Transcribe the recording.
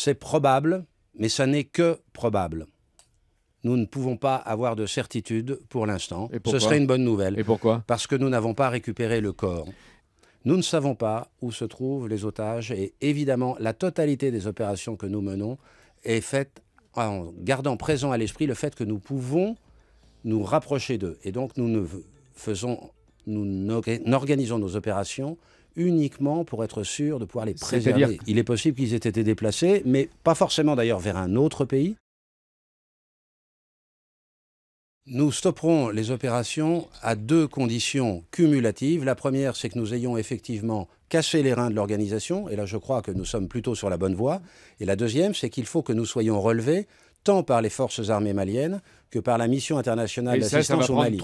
C'est probable, mais ça n'est que probable. Nous ne pouvons pas avoir de certitude pour l'instant. Ce serait une bonne nouvelle. Et pourquoi Parce que nous n'avons pas récupéré le corps. Nous ne savons pas où se trouvent les otages et évidemment la totalité des opérations que nous menons est faite en gardant présent à l'esprit le fait que nous pouvons nous rapprocher d'eux. Et donc nous ne faisons, nous n'organisons nos opérations uniquement pour être sûr de pouvoir les préserver. Il est possible qu'ils aient été déplacés, mais pas forcément d'ailleurs vers un autre pays. Nous stopperons les opérations à deux conditions cumulatives. La première, c'est que nous ayons effectivement cassé les reins de l'organisation, et là je crois que nous sommes plutôt sur la bonne voie. Et la deuxième, c'est qu'il faut que nous soyons relevés tant par les forces armées maliennes que par la mission internationale d'assistance au Mali.